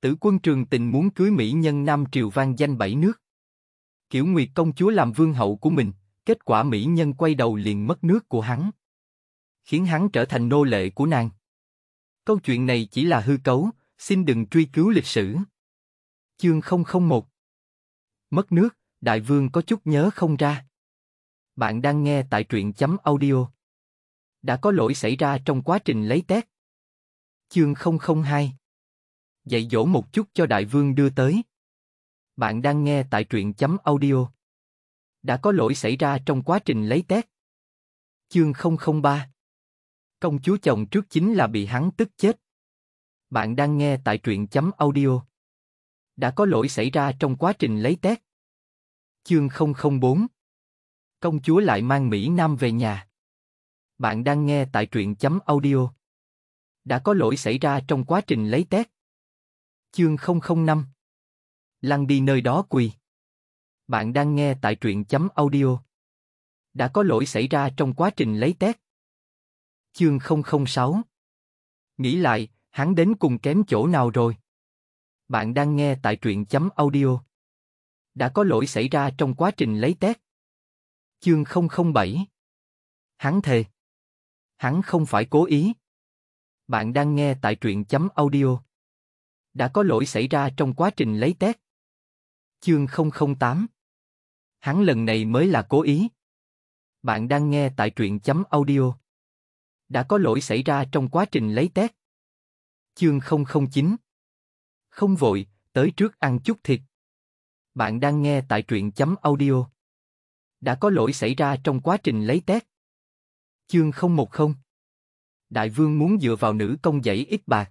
Tử quân trường tình muốn cưới mỹ nhân Nam Triều vang danh bảy nước. Kiểu Nguyệt công chúa làm vương hậu của mình, kết quả mỹ nhân quay đầu liền mất nước của hắn. Khiến hắn trở thành nô lệ của nàng. Câu chuyện này chỉ là hư cấu, xin đừng truy cứu lịch sử. Chương 001 Mất nước, đại vương có chút nhớ không ra. Bạn đang nghe tại truyện chấm audio. Đã có lỗi xảy ra trong quá trình lấy tét Chương 002 dạy dỗ một chút cho đại vương đưa tới. Bạn đang nghe tại truyện chấm audio. Đã có lỗi xảy ra trong quá trình lấy tét. Chương 003 Công chúa chồng trước chính là bị hắn tức chết. Bạn đang nghe tại truyện chấm audio. Đã có lỗi xảy ra trong quá trình lấy tét. Chương 004 Công chúa lại mang Mỹ Nam về nhà. Bạn đang nghe tại truyện chấm audio. Đã có lỗi xảy ra trong quá trình lấy tét. Chương 005 lăng đi nơi đó quỳ Bạn đang nghe tại truyện chấm audio Đã có lỗi xảy ra trong quá trình lấy tét Chương 006 Nghĩ lại, hắn đến cùng kém chỗ nào rồi? Bạn đang nghe tại truyện chấm audio Đã có lỗi xảy ra trong quá trình lấy tét Chương 007 Hắn thề Hắn không phải cố ý Bạn đang nghe tại truyện chấm audio đã có lỗi xảy ra trong quá trình lấy tét Chương 008 Hắn lần này mới là cố ý. Bạn đang nghe tại truyện chấm audio. Đã có lỗi xảy ra trong quá trình lấy tét Chương 009 Không vội, tới trước ăn chút thịt. Bạn đang nghe tại truyện chấm audio. Đã có lỗi xảy ra trong quá trình lấy tét Chương 010 Đại vương muốn dựa vào nữ công dãy ít bạc.